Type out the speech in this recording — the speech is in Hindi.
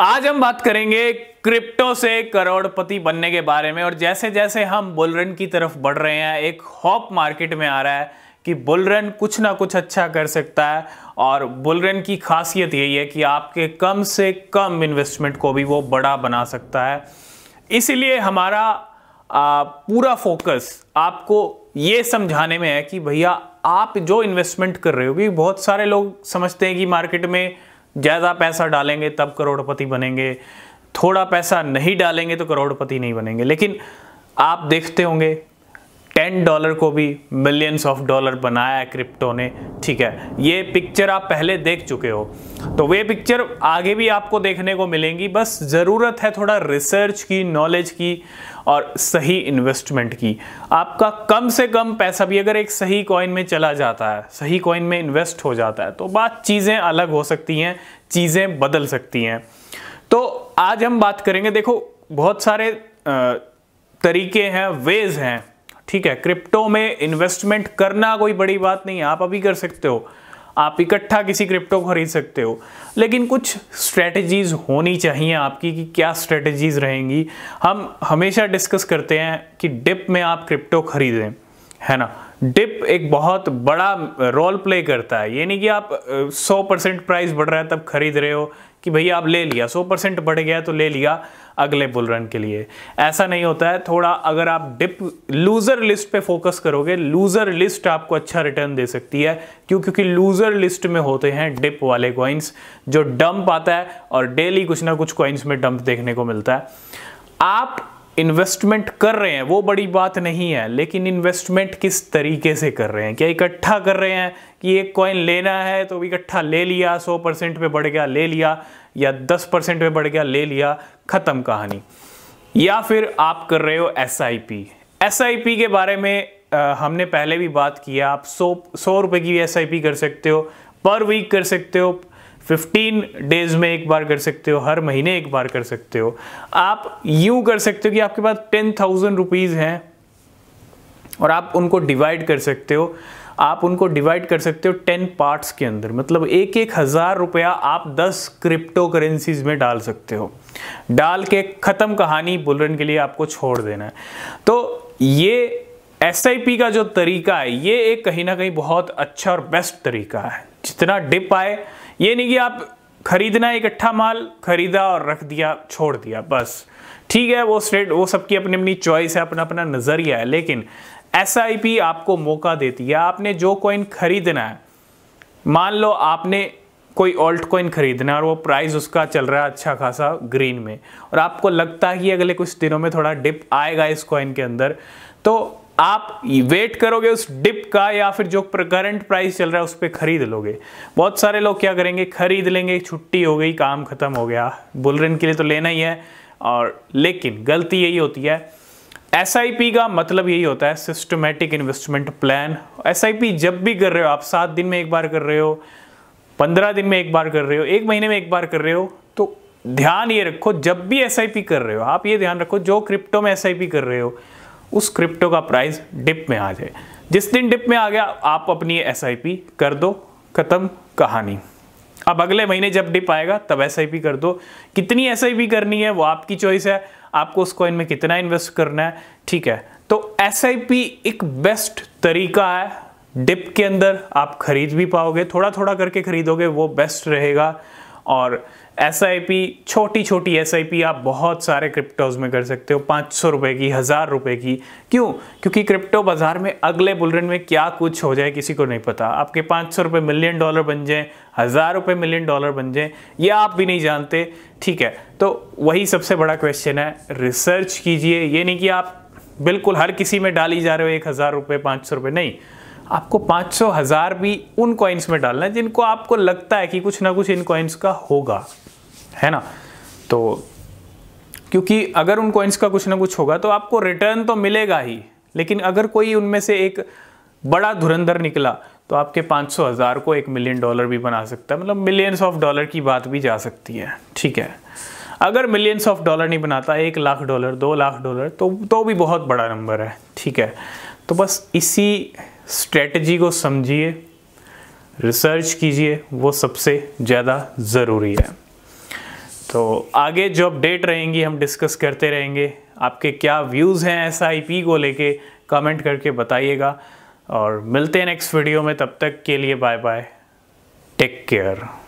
आज हम बात करेंगे क्रिप्टो से करोड़पति बनने के बारे में और जैसे जैसे हम बुलरन की तरफ बढ़ रहे हैं एक हॉप मार्केट में आ रहा है कि बुलरन कुछ ना कुछ अच्छा कर सकता है और बुलरन की खासियत यही है कि आपके कम से कम इन्वेस्टमेंट को भी वो बड़ा बना सकता है इसलिए हमारा आ, पूरा फोकस आपको ये समझाने में है कि भैया आप जो इन्वेस्टमेंट कर रहे हो क्योंकि बहुत सारे लोग समझते हैं कि मार्केट में ज़्यादा पैसा डालेंगे तब करोड़पति बनेंगे थोड़ा पैसा नहीं डालेंगे तो करोड़पति नहीं बनेंगे लेकिन आप देखते होंगे टेन डॉलर को भी मिलियंस ऑफ डॉलर बनाया है क्रिप्टो ने ठीक है ये पिक्चर आप पहले देख चुके हो तो वे पिक्चर आगे भी आपको देखने को मिलेंगी बस ज़रूरत है थोड़ा रिसर्च की नॉलेज की और सही इन्वेस्टमेंट की आपका कम से कम पैसा भी अगर एक सही कॉइन में चला जाता है सही कॉइन में इन्वेस्ट हो जाता है तो बात चीज़ें अलग हो सकती हैं चीज़ें बदल सकती हैं तो आज हम बात करेंगे देखो बहुत सारे तरीके हैं वेज हैं ठीक है क्रिप्टो में इन्वेस्टमेंट करना कोई बड़ी बात नहीं है आप अभी कर सकते हो आप इकट्ठा किसी क्रिप्टो खरीद सकते हो लेकिन कुछ स्ट्रेटजीज होनी चाहिए आपकी कि क्या स्ट्रेटजीज रहेंगी हम हमेशा डिस्कस करते हैं कि डिप में आप क्रिप्टो खरीदें है ना डिप एक बहुत बड़ा रोल प्ले करता है ये नहीं कि आप 100 परसेंट प्राइस बढ़ रहा है तब खरीद रहे हो कि भैया आप ले लिया सौ परसेंट बढ़ गया तो ले लिया अगले बुल रन के लिए ऐसा नहीं होता है थोड़ा अगर आप डिप लूज़र लिस्ट पे फोकस करोगे लूज़र लिस्ट आपको अच्छा रिटर्न दे सकती है क्यों क्योंकि लूज़र लिस्ट में होते हैं डिप वाले कॉइन्स जो डंप आता है और डेली कुछ ना कुछ कॉइन्स में डंप देखने को मिलता है आप इन्वेस्टमेंट कर रहे हैं वो बड़ी बात नहीं है लेकिन इन्वेस्टमेंट किस तरीके से कर रहे हैं क्या इकट्ठा कर रहे हैं कि एक कॉइन लेना है तो इकट्ठा ले लिया 100 परसेंट पे बढ़ गया ले लिया या 10 परसेंट पे बढ़ गया ले लिया ख़त्म कहानी या फिर आप कर रहे हो S I P S I P के बारे में आ, हमने पहले भी बात किया आप सौ सौ रुपये की एस आई पी कर सकते हो पर वीक कर सकते हो फिफ्टीन डेज में एक बार कर सकते हो हर महीने एक बार कर सकते हो आप यू कर सकते हो कि आपके पास टेन थाउजेंड रुपीज़ हैं और आप उनको डिवाइड कर सकते हो आप उनको डिवाइड कर सकते हो टेन पार्ट्स के अंदर मतलब एक एक हज़ार रुपया आप दस क्रिप्टो करेंसीज में डाल सकते हो डाल के ख़त्म कहानी बुलरन के लिए आपको छोड़ देना है तो ये एस का जो तरीका है ये एक कहीं ना कहीं बहुत अच्छा और बेस्ट तरीका है जितना डिप आए ये नहीं कि आप खरीदना इकट्ठा माल खरीदा और रख दिया छोड़ दिया बस ठीक है वो स्टेट वो सबकी अपनी अपनी चॉइस है अपना अपना नज़रिया है लेकिन एस आपको मौका देती है आपने जो कॉइन खरीदना है मान लो आपने कोई ऑल्ट कॉइन खरीदना है और वो प्राइस उसका चल रहा है अच्छा खासा ग्रीन में और आपको लगता है कि अगले कुछ दिनों में थोड़ा डिप आएगा इस कॉइन के अंदर तो आप वेट करोगे उस डिप का या फिर जो करंट प्राइस चल रहा है उस पर खरीद लोगे बहुत सारे लोग क्या करेंगे खरीद लेंगे छुट्टी हो गई काम खत्म हो गया बुलरन के लिए तो लेना ही है और लेकिन गलती यही होती है एस का मतलब यही होता है सिस्टमेटिक इन्वेस्टमेंट प्लान एस जब भी कर रहे हो आप सात दिन में एक बार कर रहे हो पंद्रह दिन में एक बार कर रहे हो एक महीने में एक बार कर रहे हो तो ध्यान ये रखो जब भी एस कर रहे हो आप ये ध्यान रखो जो क्रिप्टो में एस कर रहे हो उस क्रिप्टो का प्राइस डिप में आ जाए जिस दिन डिप में आ गया आप अपनी एस कर दो ख़त्म कहानी अब अगले महीने जब डिप आएगा तब एस कर दो कितनी एस करनी है वो आपकी चॉइस है आपको उस कॉइन में कितना इन्वेस्ट करना है ठीक है तो एस एक बेस्ट तरीका है डिप के अंदर आप खरीद भी पाओगे थोड़ा थोड़ा करके खरीदोगे वो बेस्ट रहेगा और एस छोटी छोटी एस आप बहुत सारे क्रिप्टोज में कर सकते हो पाँच सौ रुपये की हज़ार रुपये की क्यों क्योंकि क्रिप्टो बाज़ार में अगले बुलरन में क्या कुछ हो जाए किसी को नहीं पता आपके पाँच सौ रुपये मिलियन डॉलर बन जाए हज़ार रुपये मिलियन डॉलर बन जाए ये आप भी नहीं जानते ठीक है तो वही सबसे बड़ा क्वेश्चन है रिसर्च कीजिए ये नहीं कि आप बिल्कुल हर किसी में डाली जा रहे हो एक हज़ार रुपये पाँच सौ रुपये नहीं आपको सौ हज़ार भी उन कॉइन्स में डालना है जिनको आपको लगता है कि कुछ ना कुछ इन कॉइन्स का होगा है ना तो क्योंकि अगर उन कॉइन्स का कुछ ना कुछ होगा तो आपको रिटर्न तो मिलेगा ही लेकिन अगर कोई उनमें से एक बड़ा धुरंधर निकला तो आपके पाँच सौ हज़ार को एक मिलियन डॉलर भी बना सकता है मतलब मिलियंस ऑफ डॉलर की बात भी जा सकती है ठीक है अगर मिलियंस ऑफ डॉलर नहीं बनाता एक लाख डॉलर दो लाख डॉलर तो तो भी बहुत बड़ा नंबर है ठीक है तो बस इसी स्ट्रेटजी को समझिए रिसर्च कीजिए वो सबसे ज़्यादा ज़रूरी है तो आगे जो अपडेट रहेंगी हम डिस्कस करते रहेंगे आपके क्या व्यूज़ हैं एस को लेके कमेंट करके बताइएगा और मिलते हैं नेक्स्ट वीडियो में तब तक के लिए बाय बाय टेक केयर